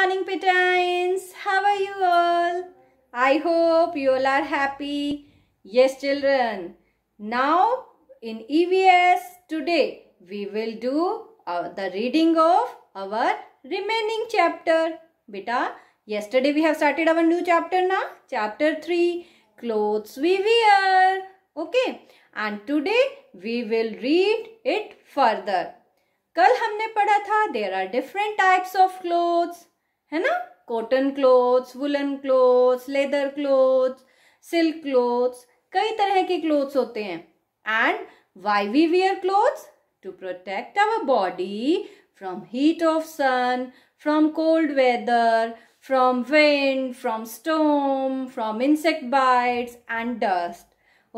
morning petines how are you all i hope you all are happy yes children now in evs today we will do uh, the reading of our remaining chapter beta yesterday we have started our new chapter now chapter 3 clothes we wear okay and today we will read it further कल हमने पढ़ा था there are different types of clothes. है ना cotton clothes woollen clothes leather clothes silk clothes कई तरह के clothes होते हैं and why we wear clothes to protect our body from heat of sun from cold weather wind from storm from insect bites and dust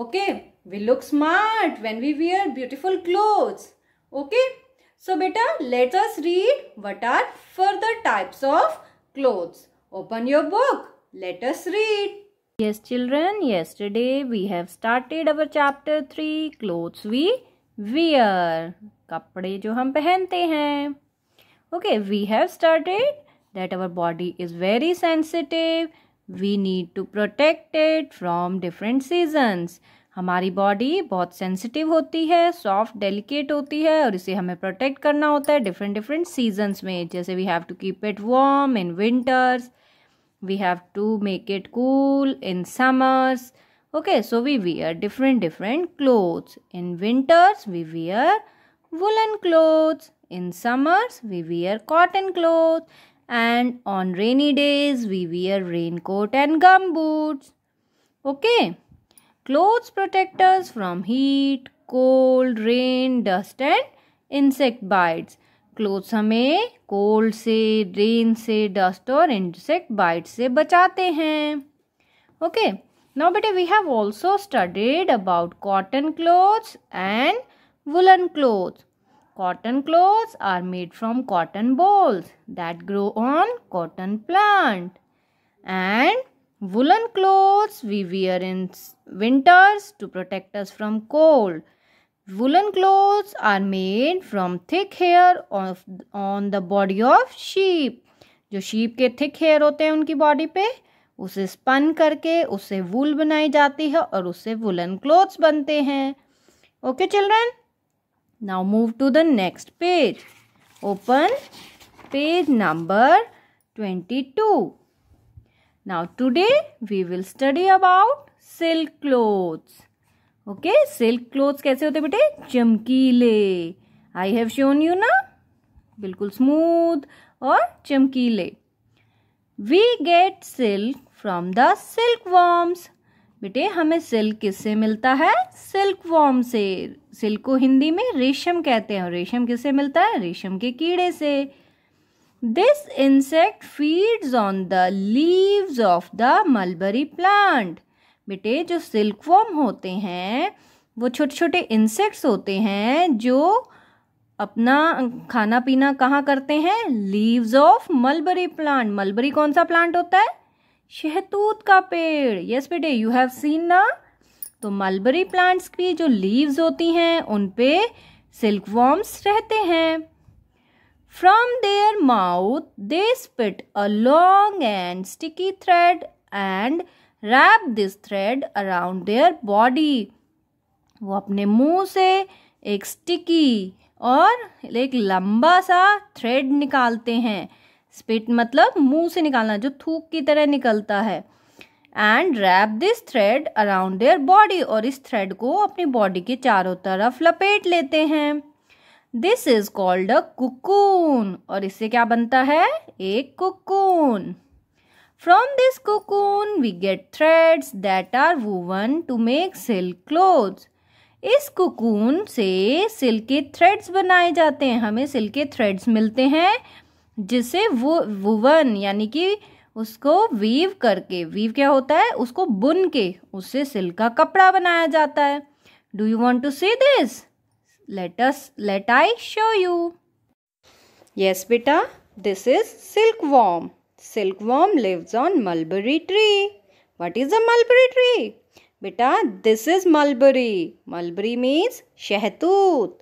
okay we look smart when we wear beautiful clothes okay Okay. So beta, let us read what are further types of clothes. Open your book. Let us read. Yes children, yesterday we have started our chapter 3 clothes we wear. कपड़े jo hum pehente hain. Okay, we have started that our body is very sensitive. We need to protect it from different seasons. हमारी body बहुत sensitive होती है soft delicate होती है और इसे हमें प्रोटेक्ट करना होता है डिफरेंट डिफरेंट सीजन्स में जैसे we have to keep it warm in winters we have to make it cool in summers okay so we wear different different clothes in winters we wear woollen clothes in summers we wear cotton cloth and on rainy days we wear rain coat and gum boots okay clothes protect us from heat, cold, rain, dust and insect bites. Clothes हमें cold से, rain से, dust और insect bites से बचाते हैं. Okay, now बेटे we have also studied about cotton clothes and woolen clothes. Cotton clothes are made from cotton balls that grow on cotton plant. And Woolen clothes we wear in winters to protect us from cold. Woolen clothes are made from thick hair of, on the body of sheep. जो sheep के thick hair होते हैं उनकी body पे उसे spun करके उससे wool बनाई जाती है और उससे woolen clothes बनते हैं Okay children? Now move to the next page. Open page number 22. Now today we will study about silk clothes. Okay, silk clothes कैसे होते बेटे चमकीले I have shown you ना बिल्कुल smooth और चमकीले We get silk from the silk worms बेटे हमें सिल्क किससे मिलता है सिल्क वॉर्म से सिल्क को हिंदी में रेशम कहते हैं और रेशम किससे मिलता है रेशम के कीड़े से this insect feeds on the leaves of the mulberry plant बेटे जो सिल्कवॉर्म होते हैं वो छोटे छोटे इंसेक्ट्स होते हैं जो अपना खाना पीना कहाँ करते हैं leaves of mulberry plant mulberry कौन सा प्लांट होता है शहतूत का पेड़ यस बेटे यू हैव सीन ना तो मलबरी प्लांट्स की जो लीव्स होती हैं उन पे सिल्कवॉर्म्स रहते हैं From their mouth, they spit a long and sticky thread and wrap this thread around their body. वो अपने मुंह से एक स्टिकी और एक लंबा सा थ्रेड निकालते हैं स्पिट मतलब मुंह से निकालना जो थूक की तरह निकलता है and wrap this thread around their body और इस थ्रेड को अपनी बॉडी के चारों तरफ लपेट लेते हैं this is called a cocoon और इससे क्या बनता है एक cocoon from this cocoon we get threads that are woven to make silk cloth इस कुकून से सिल्क के थ्रेड्स बनाए जाते हैं हमें सिल्क के थ्रेड्स मिलते हैं जिसे वो वुवन यानी कि उसको वीव करके वीव क्या होता है उसको बुन के उससे सिल्क का कपड़ा बनाया जाता है do you want to see this let us let i show you yes beta this is silkworm silkworm lives on mulberry tree what is a mulberry tree बेटा this is mulberry mulberry means शहतूत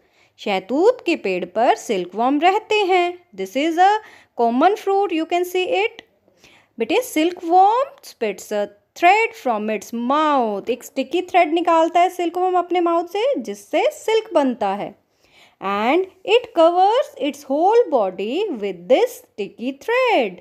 शहतूत के पेड़ पर silkworm रहते हैं this is a common fruit you can see it बेटे silkworm spits a thread from its mouth एक स्टिकी थ्रेड निकालता है सिल्क सिल्कवर्म अपने माउथ से जिससे सिल्क बनता है and it covers its whole body with this sticky thread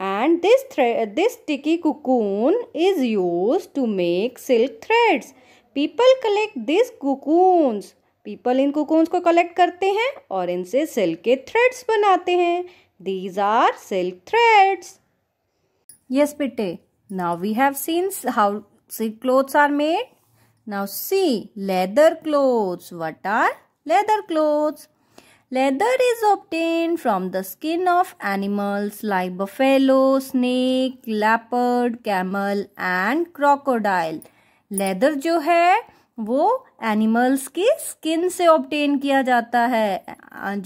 and this thread this sticky cocoon is use to make silk threads people collect this cocoons people इन cocoons को collect करते हैं और इनसे सिल्क के threads बनाते हैं these are silk threads yes बेटे Now we have seen how silk clothes are made. Now see leather clothes. What are leather clothes? Leather is obtained from the skin of animals like buffalo, snake, leopard, camel and crocodile. leather जो है वो animals की skin से obtain किया जाता है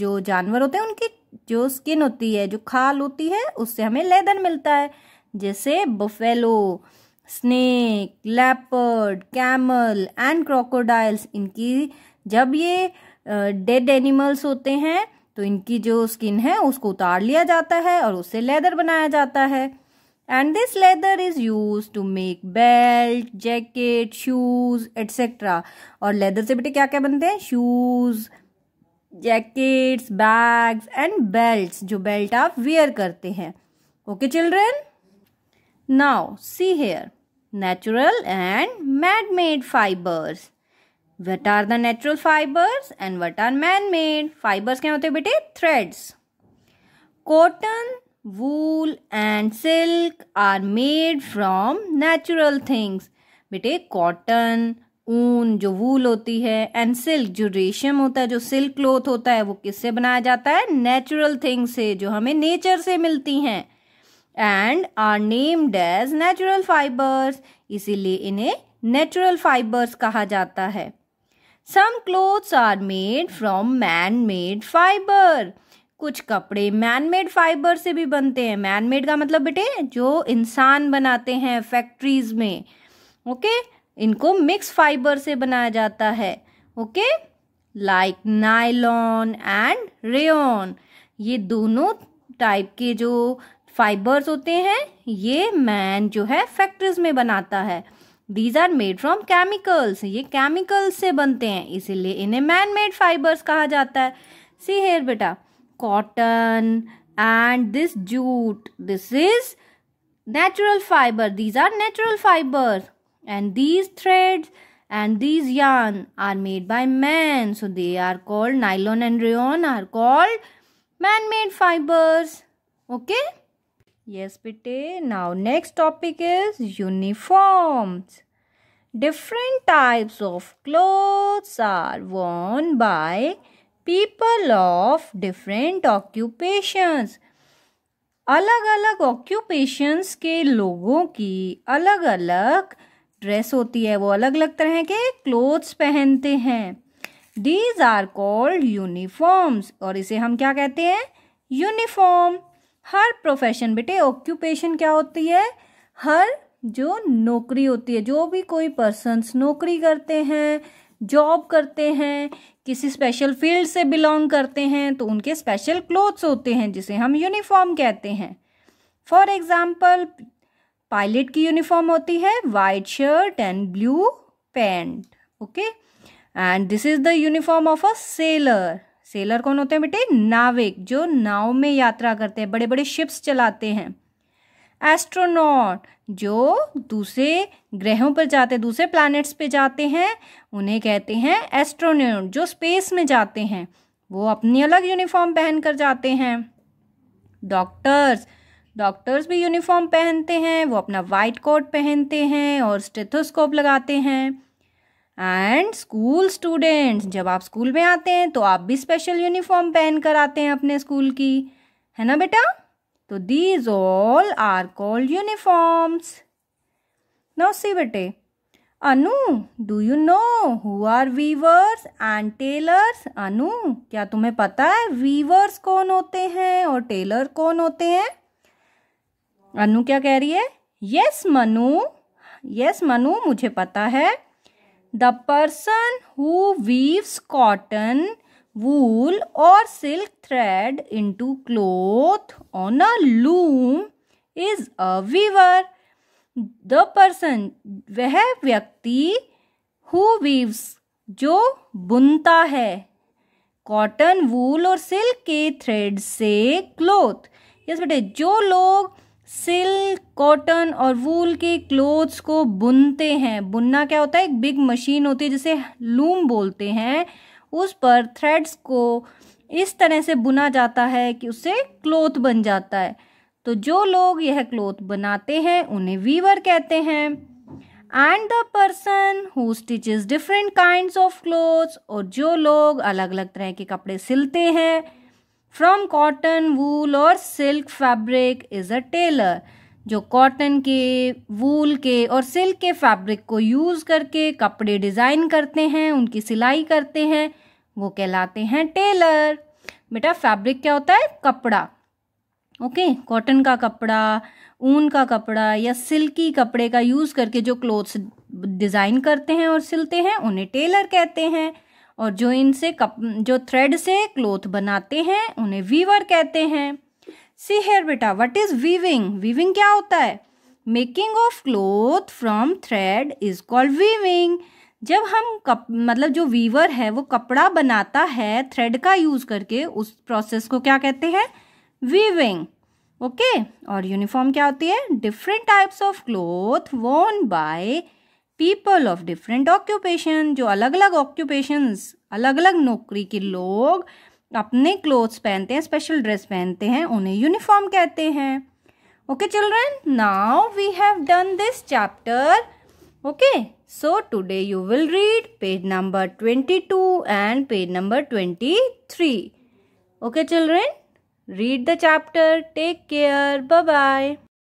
जो जानवर होते हैं उनकी जो skin होती है जो खाल होती है उससे हमें leather मिलता है जैसे buffalo snake leopard camel and crocodiles इनकी जब ये डेड एनिमल्स होते हैं तो इनकी जो स्किन है उसको उतार लिया जाता है और उससे लेदर बनाया जाता है and this leather is use to make belt jacket shoes etcetera और लेदर से बेटे क्या क्या बनते हैं shoes jackets bags and belt जो बेल्ट आप वेयर करते हैं okay children Now, see here natural and man made fibers. What are the natural fibers and what are man made? Fibers क्या होते हैं बेटे threads. Cotton, wool and silk are made from natural things. बेटे cotton, ऊन जो वूल होती है and silk जो रेशम होता है जो सिल्क क्लोथ होता है वो किससे बनाया जाता है नेचुरल थिंग्स से जो हमें नेचर से मिलती हैं and are named as natural fibres इसीलिए इन्हें नेचुरल फाइबर्स कहा जाता है some clothes are made from man made fibre कुछ कपड़े मैन मेड फाइबर से भी बनते हैं मैन मेड का मतलब बेटे जो इंसान बनाते हैं फैक्ट्रीज में ओके okay? इनको मिक्स फाइबर से बनाया जाता है okay like nylon and rayon ये दोनों टाइप के जो फाइबर्स होते हैं ये मैन जो है फैक्ट्रीज में बनाता है these are made from chemicals ये केमिकल्स से बनते हैं इसीलिए इन्हें मैन मेड फाइबर्स कहा जाता है सी हेयर बेटा cotton and this jute this is natural fibre these are natural fibre and these thread and these yarn are made by man so they are called nylon and rayon are called man made fibres okay Yes, Bitte. Now, next topic is uniforms. Different types of clothes are worn by people of different occupations. अलग अलग occupations के लोगों की अलग अलग dress होती है वो अलग अलग तरह के क्लोथ्स पहनते हैं दीज आर कॉल्ड यूनिफॉर्म्स और इसे हम क्या कहते हैं यूनिफॉर्म हर प्रोफेशन बेटे ऑक्यूपेशन क्या होती है हर जो नौकरी होती है जो भी कोई पर्सनस नौकरी करते हैं जॉब करते हैं किसी स्पेशल फील्ड से बिलोंग करते हैं तो उनके स्पेशल क्लोथ्स होते हैं जिसे हम यूनिफॉर्म कहते हैं फॉर एग्जाम्पल पायलट की यूनिफॉर्म होती है white shirt and blue pant okay and this is the uniform of a sailor sailor कौन होते हैं बेटे नाविक जो नाव में यात्रा करते हैं बड़े बड़े शिप्स चलाते हैं एस्ट्रोनॉट जो दूसरे ग्रहों पर जाते दूसरे प्लैनेट्स पे जाते हैं उन्हें कहते हैं एस्ट्रोनॉट जो स्पेस में जाते हैं वो अपनी अलग यूनिफॉर्म पहन कर जाते हैं डॉक्टर्स डॉक्टर्स भी यूनिफॉर्म पहनते हैं वो अपना वाइट कोट पहनते हैं और स्टेथोस्कोप लगाते हैं एंड स्कूल स्टूडेंट्स जब आप स्कूल में आते हैं तो आप भी स्पेशल यूनिफॉर्म पहन कर आते हैं अपने स्कूल की है ना बेटा तो these all are called uniforms now see बेटे Anu do you know who are weavers and tailors Anu क्या तुम्हें पता है वीवर्स कौन होते हैं और टेलर कौन होते हैं अनु क्या कह रही है यस मनु यस मनु मुझे पता है the person who weaves cotton wool और silk thread into cloth on a loom is a weaver the person वह व्यक्ति हु वीव्स जो बुनता है कॉटन वूल और सिल्क के थ्रेड से क्लोथ यस बेटे जो लोग सिल्क कॉटन और वूल के क्लोथ्स को बुनते हैं बुनना क्या होता है एक बिग मशीन होती है जिसे लूम बोलते हैं उस पर थ्रेड्स को इस तरह से बुना जाता है कि उससे क्लोथ बन जाता है तो जो लोग यह क्लोथ बनाते हैं उन्हें वीवर कहते हैं and the person who stitches different kind of clothes और जो लोग अलग अलग तरह के कपड़े सिलते हैं फ्रॉम कॉटन वूल और silk fabric is a tailor जो कॉटन के वूल के और सिल्क के फैब्रिक को यूज़ करके कपड़े डिज़ाइन करते हैं उनकी सिलाई करते हैं वो कहलाते हैं टेलर बेटा फैब्रिक क्या होता है कपड़ा ओके कॉटन का कपड़ा ऊन का कपड़ा या सिल्की कपड़े का यूज़ करके जो क्लोथ्स डिज़ाइन करते हैं और सिलते हैं उन्हें टेलर कहते हैं और जो इनसे कप जो थ्रेड से क्लोथ बनाते हैं उन्हें वीवर कहते हैं सी हेयर बेटा व्हाट इज वीविंग वीविंग क्या होता है making of cloth from thread is called weaving जब हम कप मतलब जो वीवर है वो कपड़ा बनाता है थ्रेड का यूज़ करके उस प्रोसेस को क्या कहते हैं वीविंग ओके और यूनिफॉर्म क्या होती है different types of cloth worn by people of different occupation जो अलग अलग ऑक्यूपेशंस अलग अलग नौकरी के लोग अपने क्लोथ्स पहनते हैं स्पेशल ड्रेस पहनते हैं उन्हें यूनिफॉर्म कहते हैं okay children now we have done this chapter okay so today you will read page number twenty two and page number twenty three okay children read the chapter take care bye bye